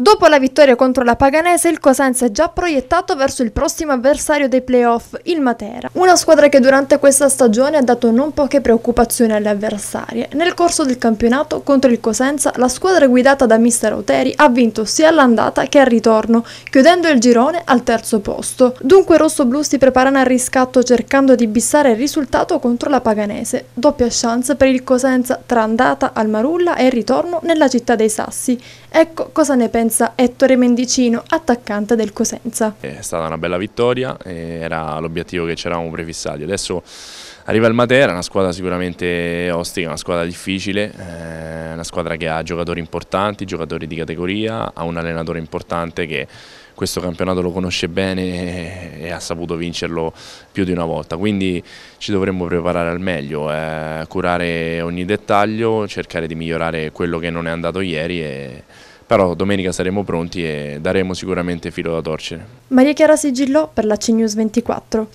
Dopo la vittoria contro la Paganese, il Cosenza è già proiettato verso il prossimo avversario dei playoff, il Matera. Una squadra che durante questa stagione ha dato non poche preoccupazioni alle avversarie. Nel corso del campionato, contro il Cosenza, la squadra guidata da mister Oteri ha vinto sia all'andata che al ritorno, chiudendo il girone al terzo posto. Dunque i rossoblù si preparano al riscatto cercando di bissare il risultato contro la Paganese. Doppia chance per il Cosenza tra andata al Marulla e ritorno nella città dei Sassi. Ecco cosa ne pensa Cosenza, Ettore Mendicino, attaccante del Cosenza. È stata una bella vittoria, era l'obiettivo che ci eravamo prefissati. Adesso arriva il Matera, una squadra sicuramente ostica, una squadra difficile, eh, una squadra che ha giocatori importanti, giocatori di categoria, ha un allenatore importante che questo campionato lo conosce bene e ha saputo vincerlo più di una volta, quindi ci dovremmo preparare al meglio, eh, curare ogni dettaglio, cercare di migliorare quello che non è andato ieri e però domenica saremo pronti e daremo sicuramente filo da torcere. Maria Chiara Sigillò per la CNews 24.